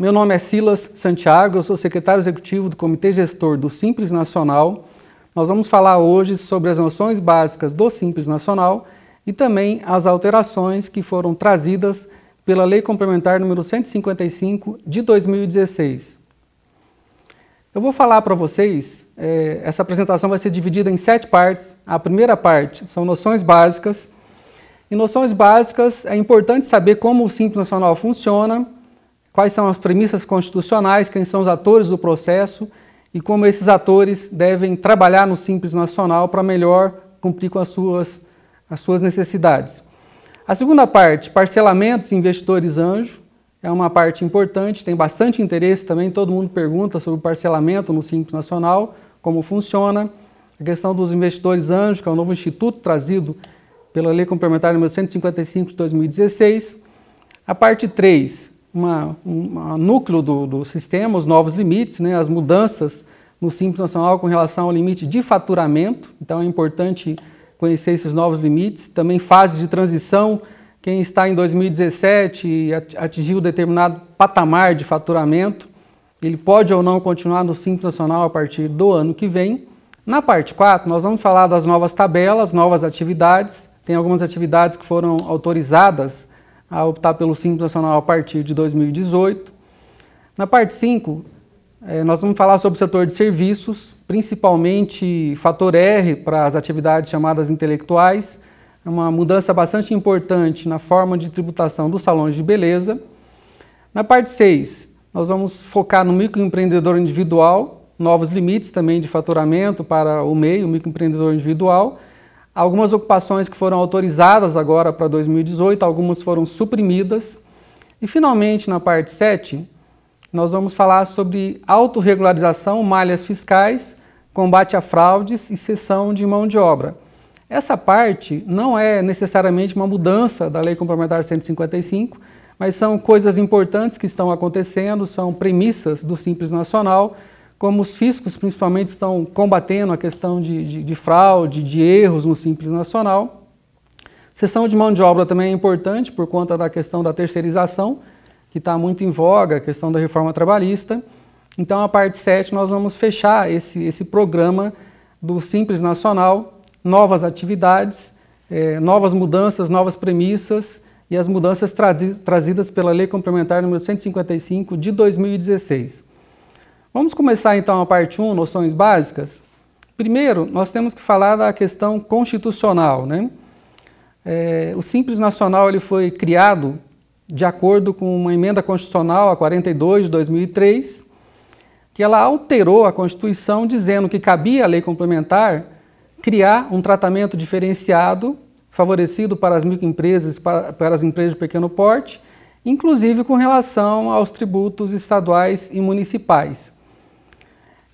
Meu nome é Silas Santiago, eu sou secretário executivo do Comitê Gestor do Simples Nacional. Nós vamos falar hoje sobre as noções básicas do Simples Nacional e também as alterações que foram trazidas pela Lei Complementar número 155 de 2016. Eu vou falar para vocês, é, essa apresentação vai ser dividida em sete partes. A primeira parte são noções básicas, em noções básicas, é importante saber como o Simples Nacional funciona, quais são as premissas constitucionais, quem são os atores do processo e como esses atores devem trabalhar no Simples Nacional para melhor cumprir com as suas, as suas necessidades. A segunda parte, parcelamentos e investidores anjo, é uma parte importante, tem bastante interesse também, todo mundo pergunta sobre o parcelamento no Simples Nacional, como funciona. A questão dos investidores anjo, que é um novo instituto trazido pela Lei Complementar nº 155 de 2016. A parte 3, uma, um núcleo do, do, sistema, os novos limites, né, as mudanças no Simples Nacional com relação ao limite de faturamento. Então é importante conhecer esses novos limites. Também fase de transição, quem está em 2017 e atingiu determinado patamar de faturamento, ele pode ou não continuar no Simples Nacional a partir do ano que vem. Na parte 4, nós vamos falar das novas tabelas, novas atividades tem algumas atividades que foram autorizadas a optar pelo Simples Nacional a partir de 2018. Na parte 5, eh, nós vamos falar sobre o setor de serviços, principalmente fator R para as atividades chamadas intelectuais, é uma mudança bastante importante na forma de tributação dos salões de beleza. Na parte 6, nós vamos focar no microempreendedor individual, novos limites também de faturamento para o MEI, o microempreendedor individual, Algumas ocupações que foram autorizadas agora para 2018, algumas foram suprimidas. E finalmente, na parte 7, nós vamos falar sobre autorregularização, malhas fiscais, combate a fraudes e cessão de mão de obra. Essa parte não é necessariamente uma mudança da Lei Complementar 155, mas são coisas importantes que estão acontecendo, são premissas do Simples Nacional como os fiscos principalmente estão combatendo a questão de, de, de fraude, de erros no Simples Nacional. Sessão de mão de obra também é importante por conta da questão da terceirização, que está muito em voga, a questão da reforma trabalhista. Então, a parte 7, nós vamos fechar esse, esse programa do Simples Nacional, novas atividades, é, novas mudanças, novas premissas e as mudanças trazidas pela Lei Complementar número 155 de 2016. Vamos começar então a parte 1, noções básicas? Primeiro, nós temos que falar da questão constitucional. Né? É, o Simples Nacional ele foi criado de acordo com uma emenda constitucional, a 42 de 2003, que ela alterou a Constituição dizendo que cabia à lei complementar criar um tratamento diferenciado favorecido para as microempresas, para, para as empresas de pequeno porte, inclusive com relação aos tributos estaduais e municipais.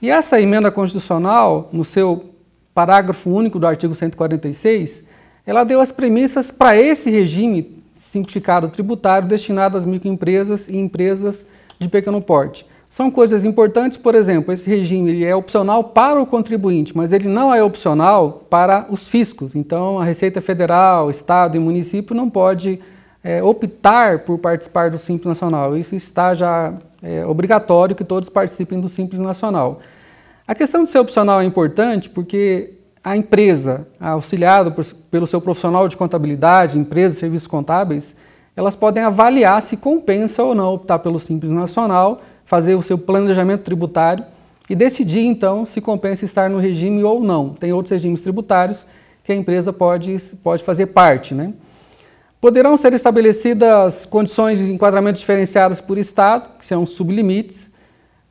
E essa emenda constitucional, no seu parágrafo único do artigo 146, ela deu as premissas para esse regime simplificado tributário destinado às microempresas e empresas de pequeno porte. São coisas importantes, por exemplo, esse regime ele é opcional para o contribuinte, mas ele não é opcional para os fiscos. Então, a Receita Federal, Estado e município não pode é, optar por participar do Simples Nacional. Isso está já é obrigatório que todos participem do Simples Nacional. A questão de ser opcional é importante porque a empresa, auxiliada pelo seu profissional de contabilidade, empresa, serviços contábeis, elas podem avaliar se compensa ou não optar pelo Simples Nacional, fazer o seu planejamento tributário e decidir então se compensa estar no regime ou não. Tem outros regimes tributários que a empresa pode, pode fazer parte, né? Poderão ser estabelecidas condições de enquadramento diferenciadas por Estado, que são sublimites,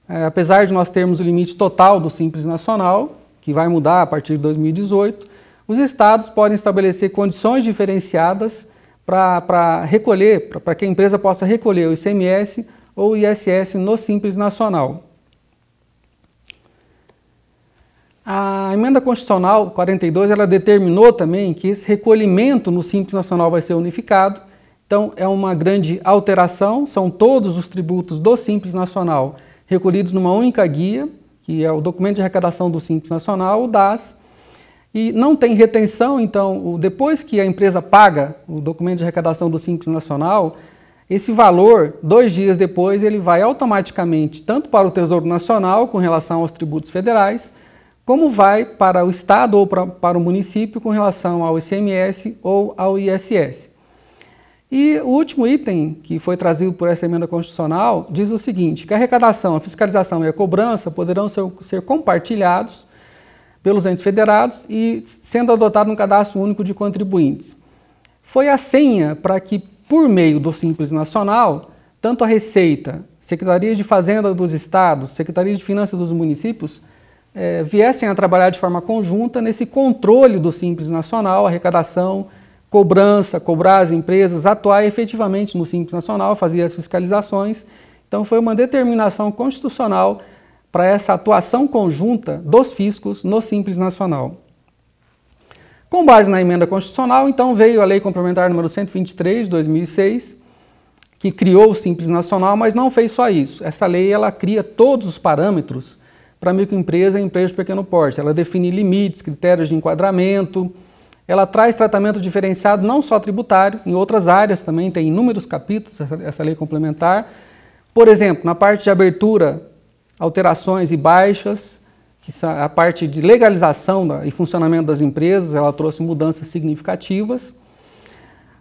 é, apesar de nós termos o limite total do Simples Nacional, que vai mudar a partir de 2018, os Estados podem estabelecer condições diferenciadas para recolher, para que a empresa possa recolher o ICMS ou o ISS no Simples Nacional. A emenda constitucional 42 ela determinou também que esse recolhimento no Simples Nacional vai ser unificado. Então é uma grande alteração, são todos os tributos do Simples Nacional recolhidos numa única guia, que é o documento de arrecadação do Simples Nacional, o DAS, e não tem retenção, então depois que a empresa paga o documento de arrecadação do Simples Nacional, esse valor, dois dias depois, ele vai automaticamente tanto para o Tesouro Nacional, com relação aos tributos federais, como vai para o Estado ou pra, para o município com relação ao ICMS ou ao ISS. E o último item que foi trazido por essa emenda constitucional diz o seguinte: que a arrecadação, a fiscalização e a cobrança poderão ser, ser compartilhados pelos entes federados e sendo adotado um cadastro único de contribuintes. Foi a senha para que, por meio do Simples Nacional, tanto a Receita, Secretaria de Fazenda dos Estados, Secretaria de Finanças dos Municípios, é, viessem a trabalhar de forma conjunta nesse controle do Simples Nacional, arrecadação, cobrança, cobrar as empresas, atuar efetivamente no Simples Nacional, fazer as fiscalizações. Então, foi uma determinação constitucional para essa atuação conjunta dos fiscos no Simples Nacional. Com base na emenda constitucional, então, veio a Lei Complementar número 123 de 2006, que criou o Simples Nacional, mas não fez só isso. Essa lei ela cria todos os parâmetros para microempresa, é empresa de pequeno porte. Ela define limites, critérios de enquadramento, ela traz tratamento diferenciado não só tributário, em outras áreas também, tem inúmeros capítulos essa lei complementar. Por exemplo, na parte de abertura, alterações e baixas, que a parte de legalização e funcionamento das empresas, ela trouxe mudanças significativas.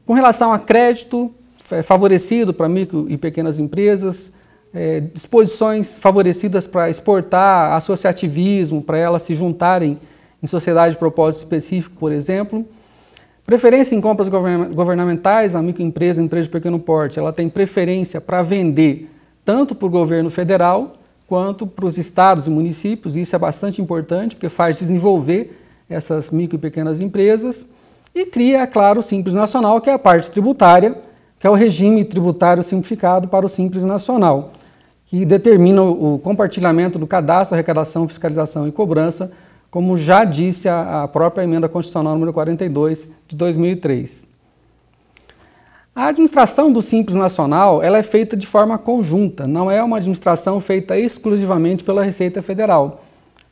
Com relação a crédito, é favorecido para micro e pequenas empresas, é, disposições favorecidas para exportar associativismo, para elas se juntarem em sociedade de propósito específico, por exemplo. Preferência em compras governamentais, a microempresa, empresa de pequeno porte, ela tem preferência para vender tanto para o governo federal quanto para os estados e municípios, e isso é bastante importante porque faz desenvolver essas micro e pequenas empresas e cria, é claro, o Simples Nacional, que é a parte tributária, que é o regime tributário simplificado para o Simples Nacional, que determina o compartilhamento do cadastro, arrecadação, fiscalização e cobrança, como já disse a própria emenda constitucional número 42 de 2003. A administração do Simples Nacional ela é feita de forma conjunta, não é uma administração feita exclusivamente pela Receita Federal.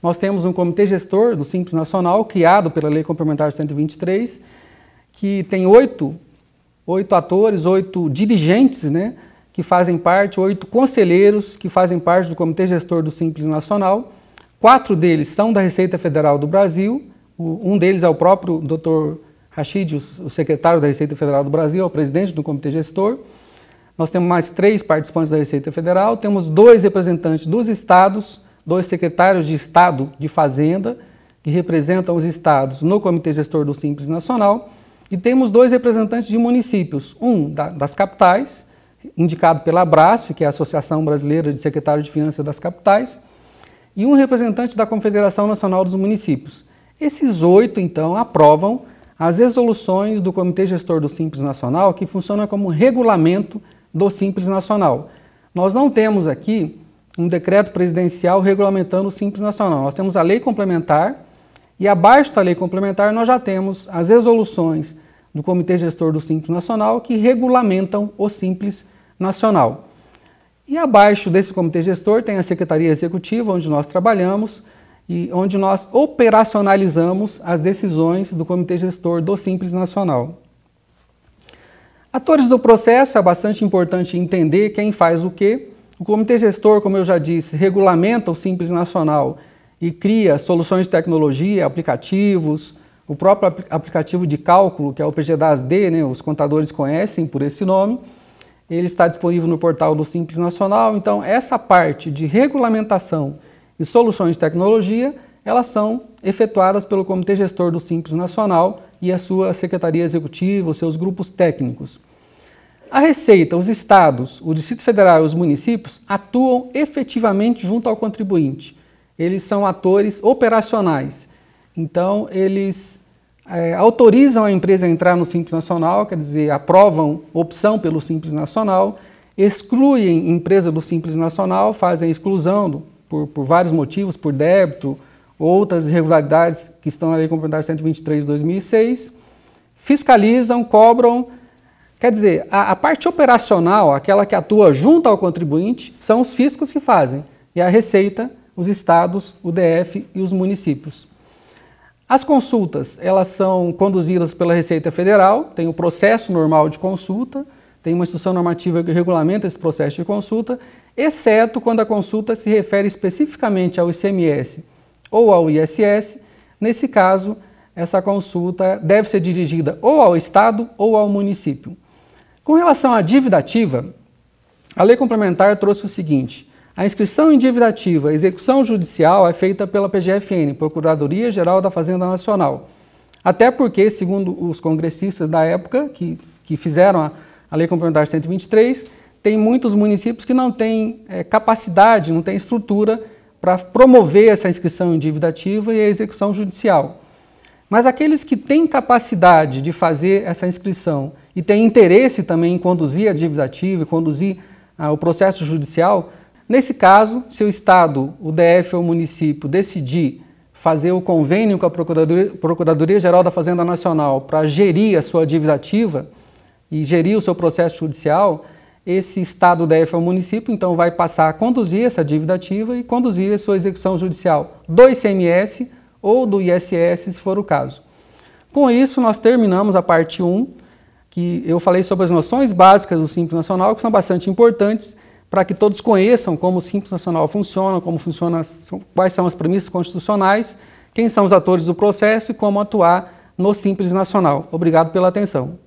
Nós temos um comitê gestor do Simples Nacional, criado pela Lei Complementar 123, que tem oito oito atores, oito dirigentes, né, que fazem parte, oito conselheiros que fazem parte do Comitê Gestor do Simples Nacional. Quatro deles são da Receita Federal do Brasil, um deles é o próprio Dr. Rachid, o secretário da Receita Federal do Brasil, é o presidente do Comitê Gestor. Nós temos mais três participantes da Receita Federal, temos dois representantes dos estados, dois secretários de Estado de Fazenda, que representam os estados no Comitê Gestor do Simples Nacional, e temos dois representantes de municípios, um da, das capitais, indicado pela Abrasf, que é a Associação Brasileira de Secretários de Finanças das Capitais, e um representante da Confederação Nacional dos Municípios. Esses oito, então, aprovam as resoluções do Comitê Gestor do Simples Nacional, que funciona como regulamento do Simples Nacional. Nós não temos aqui um decreto presidencial regulamentando o Simples Nacional. Nós temos a lei complementar e abaixo da lei complementar nós já temos as resoluções do Comitê Gestor do Simples Nacional que regulamentam o Simples Nacional. E abaixo desse comitê gestor tem a Secretaria Executiva, onde nós trabalhamos e onde nós operacionalizamos as decisões do comitê gestor do Simples Nacional. Atores do processo é bastante importante entender quem faz o quê. O comitê gestor, como eu já disse, regulamenta o Simples Nacional e cria soluções de tecnologia, aplicativos, o próprio aplicativo de cálculo, que é o PGDAS-D, né, os contadores conhecem por esse nome, ele está disponível no portal do Simples Nacional. Então, essa parte de regulamentação e soluções de tecnologia, elas são efetuadas pelo Comitê Gestor do Simples Nacional e a sua Secretaria Executiva, os seus grupos técnicos. A Receita, os estados, o Distrito Federal e os municípios atuam efetivamente junto ao contribuinte. Eles são atores operacionais então, eles é, autorizam a empresa a entrar no Simples Nacional, quer dizer, aprovam opção pelo Simples Nacional, excluem empresa do Simples Nacional, fazem a exclusão do, por, por, vários motivos, por débito, outras irregularidades que estão na Lei Complementar 123 de 2006, fiscalizam, cobram. Quer dizer, a, a parte operacional, aquela que atua junto ao contribuinte, são os fiscos que fazem, e a Receita, os estados, o DF e os municípios. As consultas, elas são conduzidas pela Receita Federal, tem o processo normal de consulta, tem uma instrução normativa que regulamenta esse processo de consulta, exceto quando a consulta se refere especificamente ao ICMS ou ao ISS. Nesse caso, essa consulta deve ser dirigida ou ao Estado ou ao município. Com relação à dívida ativa, a lei complementar trouxe o seguinte: a inscrição em dívida ativa execução judicial é feita pela PGFN, Procuradoria Geral da Fazenda Nacional. Até porque, segundo os congressistas da época, que, que fizeram a, a Lei Complementar 123, tem muitos municípios que não têm é, capacidade, não têm estrutura para promover essa inscrição em dívida ativa e a execução judicial. Mas aqueles que têm capacidade de fazer essa inscrição e têm interesse também em conduzir a dívida ativa e conduzir ah, o processo judicial, Nesse caso, se o Estado, o DF ou o município decidir fazer o convênio com a Procuradoria, Procuradoria Geral da Fazenda Nacional para gerir a sua dívida ativa e gerir o seu processo judicial, esse Estado, o DF ou município, então vai passar a conduzir essa dívida ativa e conduzir a sua execução judicial do ICMS ou do ISS, se for o caso. Com isso, nós terminamos a parte 1, que eu falei sobre as noções básicas do Simples Nacional, que são bastante importantes para que todos conheçam como o Simples Nacional funciona, como funciona, quais são as premissas constitucionais, quem são os atores do processo e como atuar no Simples Nacional. Obrigado pela atenção.